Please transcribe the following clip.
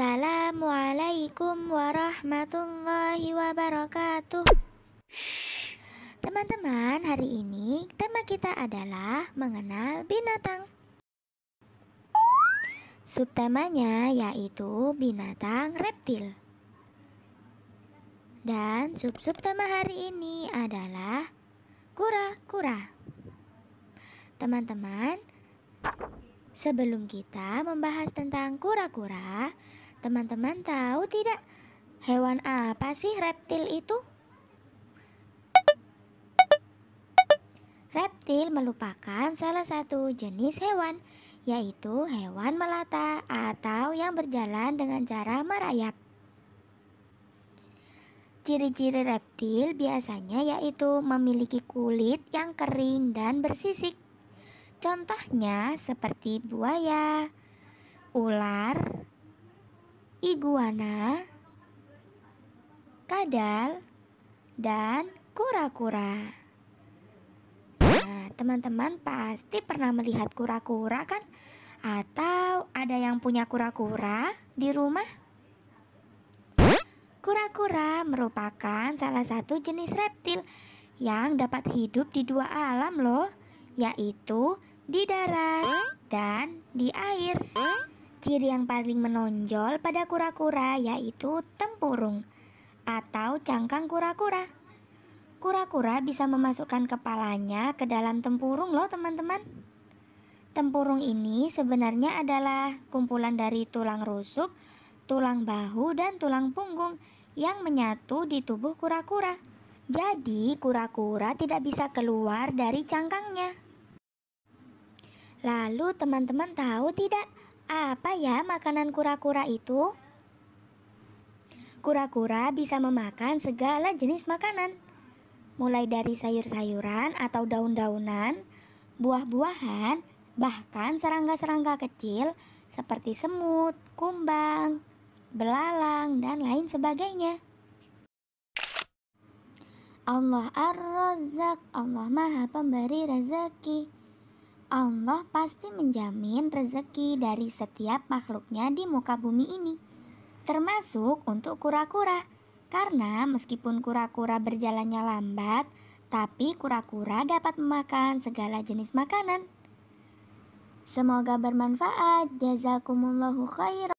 Assalamualaikum warahmatullahi wabarakatuh. Teman-teman, hari ini tema kita adalah mengenal binatang. Subtemanya yaitu binatang reptil. Dan sub-subtema hari ini adalah kura-kura. Teman-teman, sebelum kita membahas tentang kura-kura, Teman-teman tahu tidak hewan apa sih reptil itu? Reptil melupakan salah satu jenis hewan, yaitu hewan melata atau yang berjalan dengan cara merayap. Ciri-ciri reptil biasanya yaitu memiliki kulit yang kering dan bersisik. Contohnya seperti buaya, ular, iguana, kadal, dan kura-kura. Nah, teman-teman pasti pernah melihat kura-kura kan? Atau ada yang punya kura-kura di rumah? Kura-kura merupakan salah satu jenis reptil yang dapat hidup di dua alam loh, yaitu di darat dan di air. Ciri yang paling menonjol pada kura-kura yaitu tempurung atau cangkang kura-kura. Kura-kura bisa memasukkan kepalanya ke dalam tempurung loh teman-teman. Tempurung ini sebenarnya adalah kumpulan dari tulang rusuk, tulang bahu, dan tulang punggung yang menyatu di tubuh kura-kura. Jadi kura-kura tidak bisa keluar dari cangkangnya. Lalu teman-teman tahu tidak apa ya makanan kura-kura itu? Kura-kura bisa memakan segala jenis makanan, mulai dari sayur-sayuran atau daun-daunan, buah-buahan, bahkan serangga-serangga kecil seperti semut, kumbang, belalang, dan lain sebagainya. Allah ar razak Allah Maha Pemberi Rezeki. Allah pasti menjamin rezeki dari setiap makhluknya di muka bumi ini, termasuk untuk kura-kura. Karena meskipun kura-kura berjalannya lambat, tapi kura-kura dapat memakan segala jenis makanan. Semoga bermanfaat. Jazakumullahu khairan.